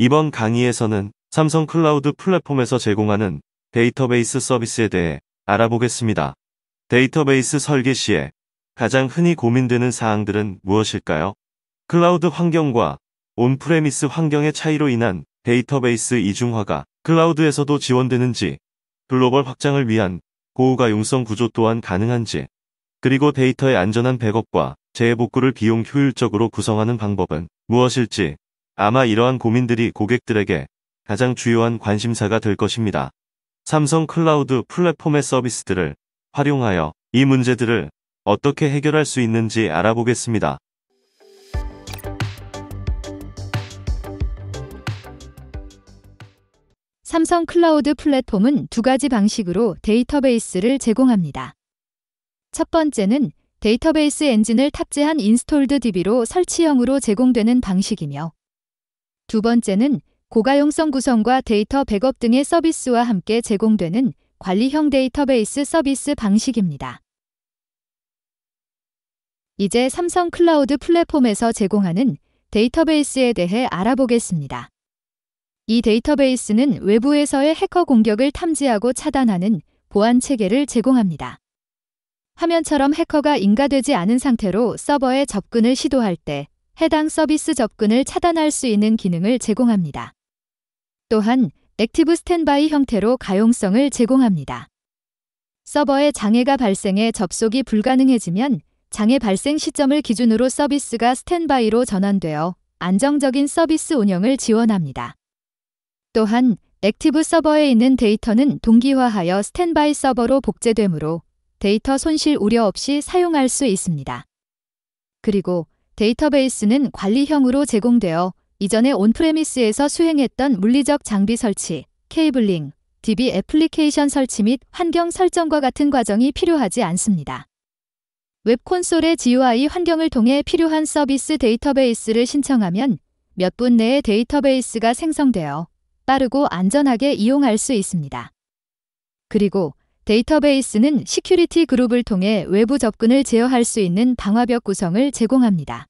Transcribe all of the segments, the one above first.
이번 강의에서는 삼성 클라우드 플랫폼에서 제공하는 데이터베이스 서비스에 대해 알아보겠습니다. 데이터베이스 설계 시에 가장 흔히 고민되는 사항들은 무엇일까요? 클라우드 환경과 온프레미스 환경의 차이로 인한 데이터베이스 이중화가 클라우드에서도 지원되는지, 글로벌 확장을 위한 고가용성 우 구조 또한 가능한지, 그리고 데이터의 안전한 백업과 재해 복구를 비용 효율적으로 구성하는 방법은 무엇일지 아마 이러한 고민들이 고객들에게 가장 주요한 관심사가 될 것입니다. 삼성 클라우드 플랫폼의 서비스들을 활용하여 이 문제들을 어떻게 해결할 수 있는지 알아보겠습니다. 삼성 클라우드 플랫폼은 두 가지 방식으로 데이터베이스를 제공합니다. 첫 번째는 데이터베이스 엔진을 탑재한 인스톨드 DB로 설치형으로 제공되는 방식이며 두 번째는 고가용성 구성과 데이터 백업 등의 서비스와 함께 제공되는 관리형 데이터베이스 서비스 방식입니다. 이제 삼성 클라우드 플랫폼에서 제공하는 데이터베이스에 대해 알아보겠습니다. 이 데이터베이스는 외부에서의 해커 공격을 탐지하고 차단하는 보안 체계를 제공합니다. 화면처럼 해커가 인가되지 않은 상태로 서버에 접근을 시도할 때 해당 서비스 접근을 차단할 수 있는 기능을 제공합니다. 또한 액티브 스탠바이 형태로 가용성을 제공합니다. 서버에 장애가 발생해 접속이 불가능해지면 장애 발생 시점을 기준으로 서비스가 스탠바이로 전환되어 안정적인 서비스 운영을 지원합니다. 또한 액티브 서버에 있는 데이터는 동기화하여 스탠바이 서버로 복제되므로 데이터 손실 우려 없이 사용할 수 있습니다. 그리고 데이터베이스는 관리형으로 제공되어 이전에 온프레미스에서 수행했던 물리적 장비 설치, 케이블링, DB 애플리케이션 설치 및 환경 설정과 같은 과정이 필요하지 않습니다. 웹 콘솔의 GUI 환경을 통해 필요한 서비스 데이터베이스를 신청하면 몇 분 내에 데이터베이스가 생성되어 빠르고 안전하게 이용할 수 있습니다. 그리고 데이터베이스는 시큐리티 그룹을 통해 외부 접근을 제어할 수 있는 방화벽 구성을 제공합니다.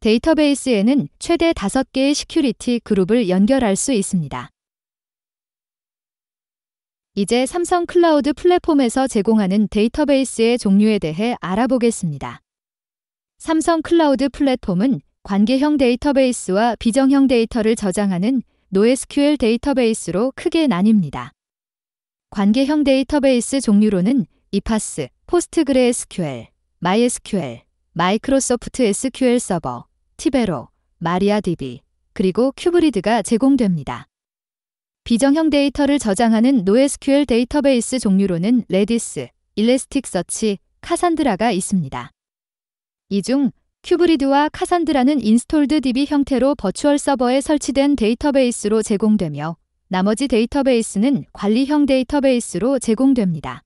데이터베이스에는 최대 5개의 시큐리티 그룹을 연결할 수 있습니다. 이제 삼성 클라우드 플랫폼에서 제공하는 데이터베이스의 종류에 대해 알아보겠습니다. 삼성 클라우드 플랫폼은 관계형 데이터베이스와 비정형 데이터를 저장하는 NoSQL 데이터베이스로 크게 나뉩니다. 관계형 데이터베이스 종류로는 이파스, 포스트그레SQL, MySQL, 마이크로소프트 SQL 서버, 티베로, 마리아DB, 그리고 큐브리드가 제공됩니다. 비정형 데이터를 저장하는 NoSQL 데이터베이스 종류로는 레디스, 일레스틱서치, 카산드라가 있습니다. 이 중 큐브리드와 카산드라는 인스톨드 DB 형태로 버추얼 서버에 설치된 데이터베이스로 제공되며 나머지 데이터베이스는 관리형 데이터베이스로 제공됩니다.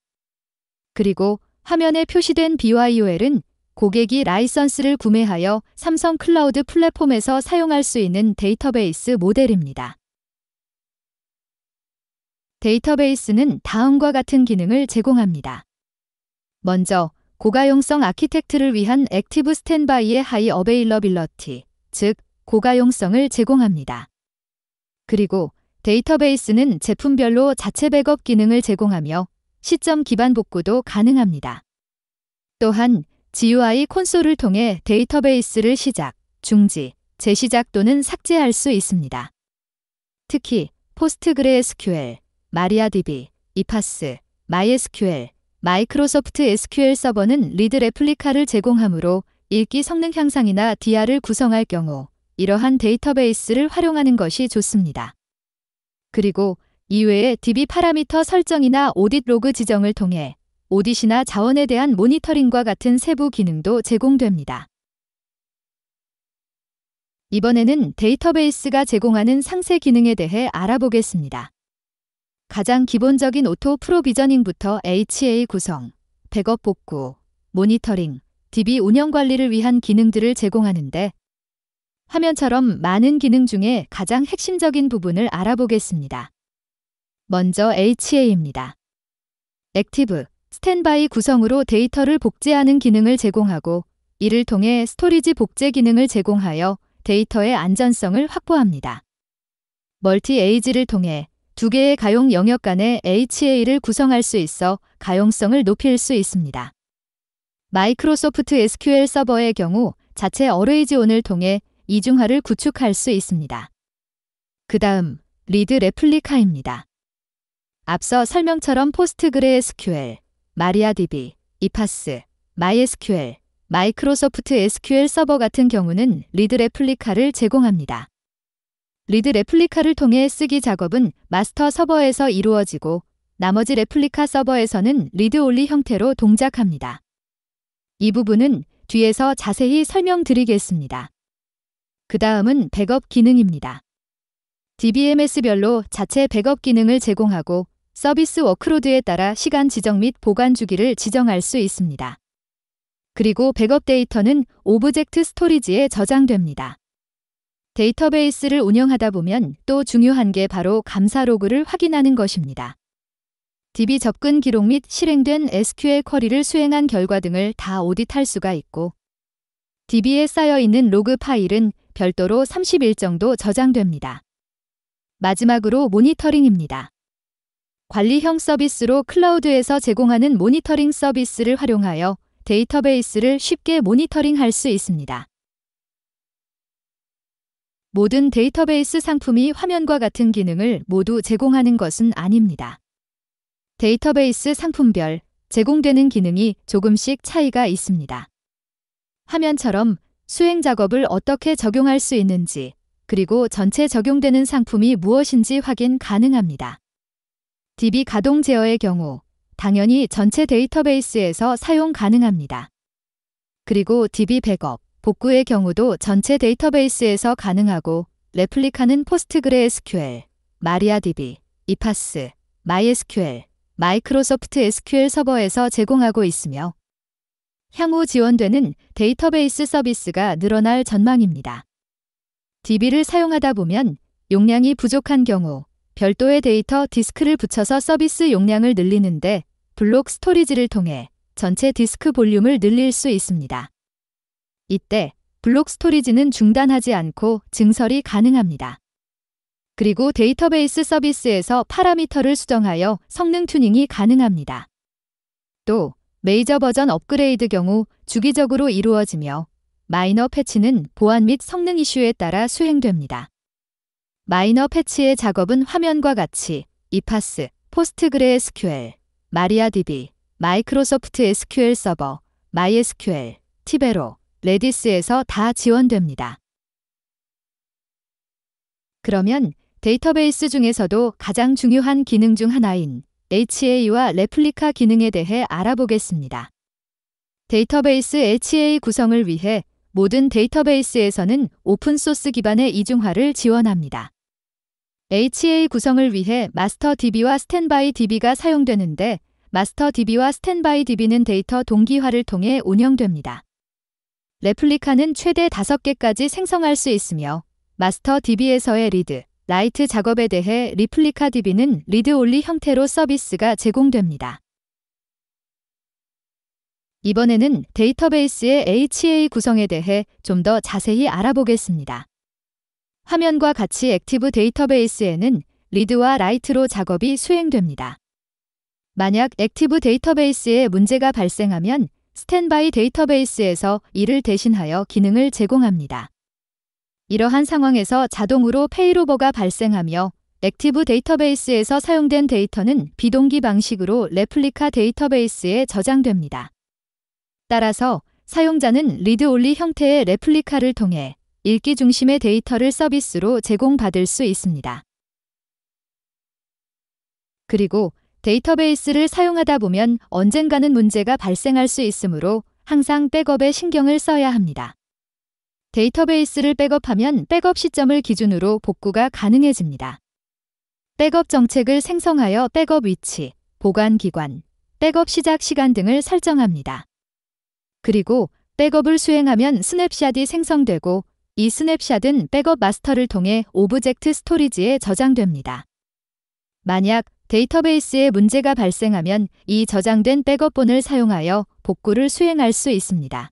그리고 화면에 표시된 BYOL은 고객이 라이선스를 구매하여 삼성 클라우드 플랫폼에서 사용할 수 있는 데이터베이스 모델입니다. 데이터베이스는 다음과 같은 기능을 제공합니다. 먼저 고가용성 아키텍트를 위한 액티브 스탠바이의 하이 어베일러빌러티, 즉 고가용성을 제공합니다. 그리고 데이터베이스는 제품별로 자체 백업 기능을 제공하며 시점 기반 복구도 가능합니다. 또한 GUI 콘솔을 통해 데이터베이스를 시작, 중지, 재시작 또는 삭제할 수 있습니다. 특히 포스트그레SQL, 마리아DB, e 이파 s MySQL, 마이크로소프트 SQL 서버는 리드 레플리카를 제공하므로 읽기 성능 향상이나 DR을 구성할 경우 이러한 데이터베이스를 활용하는 것이 좋습니다. 그리고 이외에 DB 파라미터 설정이나 오딧 로그 지정을 통해 오딧이나 자원에 대한 모니터링과 같은 세부 기능도 제공됩니다. 이번에는 데이터베이스가 제공하는 상세 기능에 대해 알아보겠습니다. 가장 기본적인 오토 프로비저닝부터 HA 구성, 백업 복구, 모니터링, DB 운영 관리를 위한 기능들을 제공하는데 화면처럼 많은 기능 중에 가장 핵심적인 부분을 알아보겠습니다. 먼저 HA입니다. 액티브, 스탠바이 구성으로 데이터를 복제하는 기능을 제공하고 이를 통해 스토리지 복제 기능을 제공하여 데이터의 안전성을 확보합니다. 멀티 에이지를 통해 두 개의 가용 영역 간의 HA를 구성할 수 있어 가용성을 높일 수 있습니다. 마이크로소프트 SQL 서버의 경우 자체 어레이지온을 통해 이중화를 구축할 수 있습니다. 그 다음 리드 레플리카입니다. 앞서 설명처럼 포스트그레SQL, 마리아DB, 이파스, MySQL, 마이크로소프트 SQL 서버 같은 경우는 리드 레플리카를 제공합니다. 리드 레플리카를 통해 쓰기 작업은 마스터 서버에서 이루어지고 나머지 레플리카 서버에서는 리드 올리 형태로 동작합니다. 이 부분은 뒤에서 자세히 설명드리겠습니다. 그 다음은 백업 기능입니다. DBMS별로 자체 백업 기능을 제공하고 서비스 워크로드에 따라 시간 지정 및 보관 주기를 지정할 수 있습니다. 그리고 백업 데이터는 오브젝트 스토리지에 저장됩니다. 데이터베이스를 운영하다 보면 또 중요한 게 바로 감사 로그를 확인하는 것입니다. DB 접근 기록 및 실행된 SQL 쿼리를 수행한 결과 등을 다 오딧할 수가 있고 DB에 쌓여 있는 로그 파일은 별도로 30일 정도 저장됩니다. 마지막으로 모니터링입니다. 관리형 서비스로 클라우드에서 제공하는 모니터링 서비스를 활용하여 데이터베이스를 쉽게 모니터링할 수 있습니다. 모든 데이터베이스 상품이 화면과 같은 기능을 모두 제공하는 것은 아닙니다. 데이터베이스 상품별 제공되는 기능이 조금씩 차이가 있습니다. 화면처럼 수행 작업을 어떻게 적용할 수 있는지, 그리고 전체 적용되는 상품이 무엇인지 확인 가능합니다. DB 가동 제어의 경우, 당연히 전체 데이터베이스에서 사용 가능합니다. 그리고 DB 백업, 복구의 경우도 전체 데이터베이스에서 가능하고, 레플리카는 PostgreSQL, MariaDB, 이파스, MySQL, 마이크로소프트 SQL 서버에서 제공하고 있으며 향후 지원되는 데이터베이스 서비스가 늘어날 전망입니다. DB를 사용하다 보면 용량이 부족한 경우 별도의 데이터 디스크를 붙여서 서비스 용량을 늘리는데 블록 스토리지를 통해 전체 디스크 볼륨을 늘릴 수 있습니다. 이때 블록 스토리지는 중단하지 않고 증설이 가능합니다. 그리고 데이터베이스 서비스에서 파라미터를 수정하여 성능 튜닝이 가능합니다. 또 메이저 버전 업그레이드 경우 주기적으로 이루어지며 마이너 패치는 보안 및 성능 이슈에 따라 수행됩니다. 마이너 패치의 작업은 화면과 같이 이파스, 포스트그레SQL, 마리아DB, 마이크로소프트 SQL 서버, MySQL, 티베로, 레디스에서 다 지원됩니다. 그러면 데이터베이스 중에서도 가장 중요한 기능 중 하나인 HA와 레플리카 기능에 대해 알아보겠습니다. 데이터베이스 HA 구성을 위해 모든 데이터베이스에서는 오픈소스 기반의 이중화를 지원합니다. HA 구성을 위해 마스터DB와 스탠바이DB가 사용되는데 마스터DB와 스탠바이DB는 데이터 동기화를 통해 운영됩니다. 레플리카는 최대 5개까지 생성할 수 있으며 마스터DB에서의 리드, 라이트 작업에 대해 리플리카 DB는 리드올리 형태로 서비스가 제공됩니다. 이번에는 데이터베이스의 HA 구성에 대해 좀 더 자세히 알아보겠습니다. 화면과 같이 액티브 데이터베이스에는 리드와 라이트로 작업이 수행됩니다. 만약 액티브 데이터베이스에 문제가 발생하면 스탠바이 데이터베이스에서 이를 대신하여 기능을 제공합니다. 이러한 상황에서 자동으로 페이로버가 발생하며 액티브 데이터베이스에서 사용된 데이터는 비동기 방식으로 레플리카 데이터베이스에 저장됩니다. 따라서 사용자는 리드올리 형태의 레플리카를 통해 읽기 중심의 데이터를 서비스로 제공받을 수 있습니다. 그리고 데이터베이스를 사용하다 보면 언젠가는 문제가 발생할 수 있으므로 항상 백업에 신경을 써야 합니다. 데이터베이스를 백업하면 백업 시점을 기준으로 복구가 가능해집니다. 백업 정책을 생성하여 백업 위치, 보관 기관, 백업 시작 시간 등을 설정합니다. 그리고 백업을 수행하면 스냅샷이 생성되고 이 스냅샷은 백업 마스터를 통해 오브젝트 스토리지에 저장됩니다. 만약 데이터베이스에 문제가 발생하면 이 저장된 백업본을 사용하여 복구를 수행할 수 있습니다.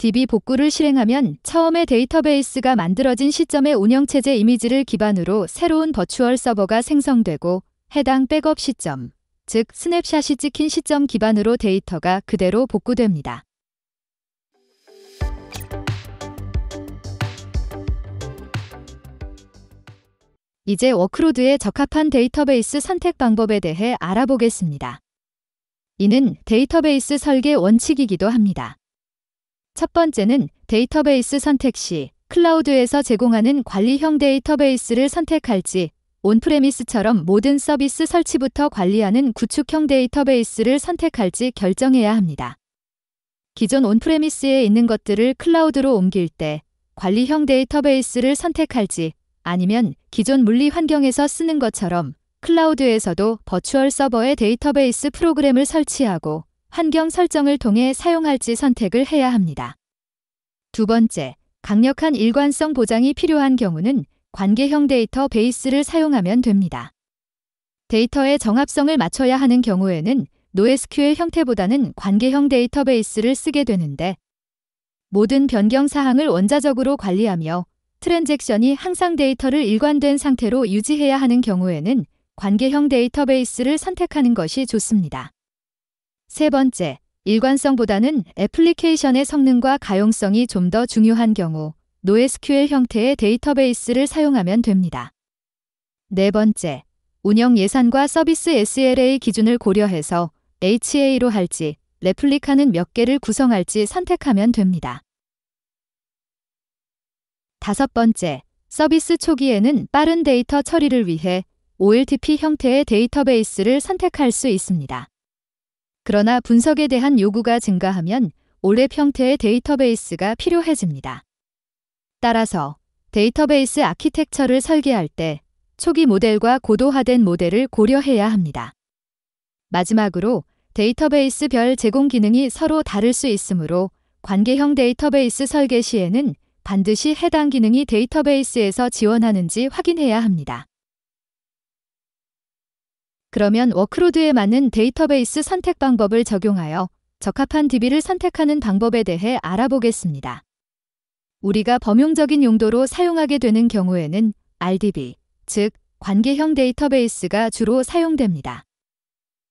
DB 복구를 실행하면 처음에 데이터베이스가 만들어진 시점의 운영체제 이미지를 기반으로 새로운 버추얼 서버가 생성되고 해당 백업 시점, 즉 스냅샷이 찍힌 시점 기반으로 데이터가 그대로 복구됩니다. 이제 워크로드에 적합한 데이터베이스 선택 방법에 대해 알아보겠습니다. 이는 데이터베이스 설계 원칙이기도 합니다. 첫 번째는 데이터베이스 선택 시 클라우드에서 제공하는 관리형 데이터베이스를 선택할지 온프레미스처럼 모든 서비스 설치부터 관리하는 구축형 데이터베이스를 선택할지 결정해야 합니다. 기존 온프레미스에 있는 것들을 클라우드로 옮길 때 관리형 데이터베이스를 선택할지 아니면 기존 물리 환경에서 쓰는 것처럼 클라우드에서도 버추얼 서버에 데이터베이스 프로그램을 설치하고 환경 설정을 통해 사용할지 선택을 해야 합니다. 두 번째, 강력한 일관성 보장이 필요한 경우는 관계형 데이터 베이스를 사용하면 됩니다. 데이터의 정합성을 맞춰야 하는 경우에는 NoSQL 형태보다는 관계형 데이터베이스를 쓰게 되는데 모든 변경 사항을 원자적으로 관리하며 트랜잭션이 항상 데이터를 일관된 상태로 유지해야 하는 경우에는 관계형 데이터베이스를 선택하는 것이 좋습니다. 세 번째, 일관성보다는 애플리케이션의 성능과 가용성이 좀 더 중요한 경우 NoSQL 형태의 데이터베이스를 사용하면 됩니다. 네 번째, 운영 예산과 서비스 SLA 기준을 고려해서 HA로 할지 레플리카는 몇 개를 구성할지 선택하면 됩니다. 다섯 번째, 서비스 초기에는 빠른 데이터 처리를 위해 OLTP 형태의 데이터베이스를 선택할 수 있습니다. 그러나 분석에 대한 요구가 증가하면 올해 형태의 데이터베이스가 필요해집니다. 따라서 데이터베이스 아키텍처를 설계할 때 초기 모델과 고도화된 모델을 고려해야 합니다. 마지막으로 데이터베이스별 제공 기능이 서로 다를 수 있으므로 관계형 데이터베이스 설계 시에는 반드시 해당 기능이 데이터베이스에서 지원하는지 확인해야 합니다. 그러면 워크로드에 맞는 데이터베이스 선택 방법을 적용하여 적합한 DB를 선택하는 방법에 대해 알아보겠습니다. 우리가 범용적인 용도로 사용하게 되는 경우에는 RDB, 즉 관계형 데이터베이스가 주로 사용됩니다.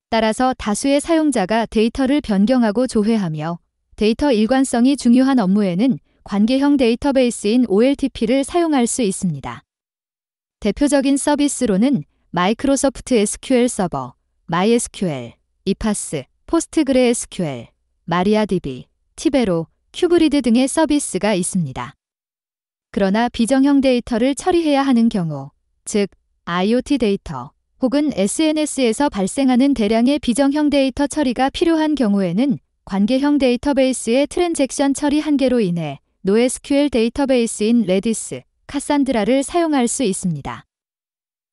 따라서 다수의 사용자가 데이터를 변경하고 조회하며 데이터 일관성이 중요한 업무에는 관계형 데이터베이스인 OLTP를 사용할 수 있습니다. 대표적인 서비스로는 마이크로소프트 SQL 서버, MySQL, 이파스, 포스트그레 r s q l 마리아 i a d b 티베로, 큐브리드 등의 서비스가 있습니다. 그러나 비정형 데이터를 처리해야 하는 경우, 즉 IoT 데이터 혹은 SNS에서 발생하는 대량의 비정형 데이터 처리가 필요한 경우에는 관계형 데이터베이스의 트랜잭션 처리 한계로 인해 NoSQL 데이터베이스인 레디스, 카산드라를 사용할 수 있습니다.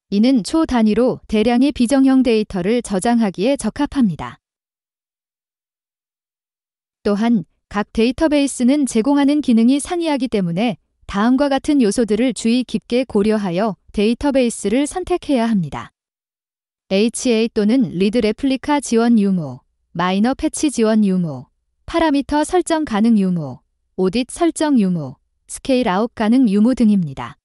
이는 초 단위로 대량의 비정형 데이터를 저장하기에 적합합니다. 또한 각 데이터베이스는 제공하는 기능이 상이하기 때문에 다음과 같은 요소들을 주의 깊게 고려하여 데이터베이스를 선택해야 합니다. HA 또는 리드 레플리카 지원 유무, 마이너 패치 지원 유무, 파라미터 설정 가능 유무, 오딧 설정 유무, 스케일 아웃 가능 유무 등입니다.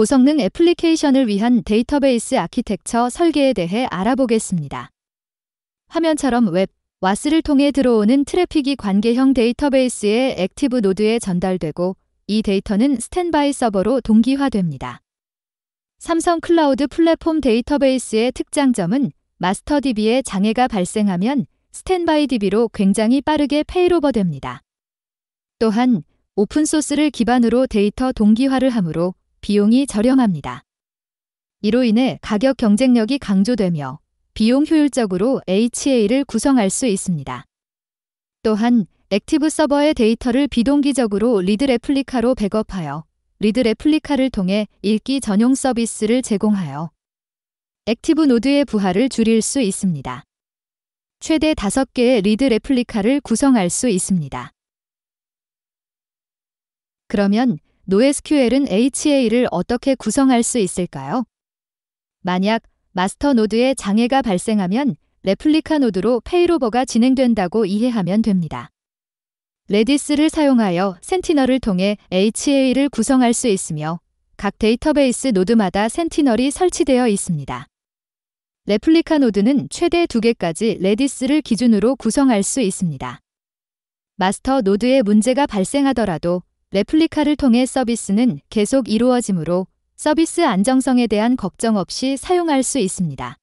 고성능 애플리케이션을 위한 데이터베이스 아키텍처 설계에 대해 알아보겠습니다. 화면처럼 웹, 와스를 통해 들어오는 트래픽이 관계형 데이터베이스의 액티브 노드에 전달되고 이 데이터는 스탠바이 서버로 동기화됩니다. 삼성 클라우드 플랫폼 데이터베이스의 특장점은 마스터DB에 장애가 발생하면 스탠바이 DB로 굉장히 빠르게 페이로버됩니다. 또한 오픈소스를 기반으로 데이터 동기화를 하므로 비용이 저렴합니다. 이로 인해 가격 경쟁력이 강조되며 비용 효율적으로 HA를 구성할 수 있습니다. 또한 액티브 서버의 데이터를 비동기적으로 리드 레플리카로 백업하여 리드 레플리카를 통해 읽기 전용 서비스를 제공하여 액티브 노드의 부하를 줄일 수 있습니다. 최대 5개의 리드 레플리카를 구성할 수 있습니다. 그러면 노SQL은 HA를 어떻게 구성할 수 있을까요? 만약 마스터 노드에 장애가 발생하면 레플리카 노드로 페이로버가 진행된다고 이해하면 됩니다. 레디스를 사용하여 센티널을 통해 HA를 구성할 수 있으며 각 데이터베이스 노드마다 센티널이 설치되어 있습니다. 레플리카 노드는 최대 2개까지 레디스를 기준으로 구성할 수 있습니다. 마스터 노드에 문제가 발생하더라도 레플리카를 통해 서비스는 계속 이루어지므로 서비스 안정성에 대한 걱정 없이 사용할 수 있습니다.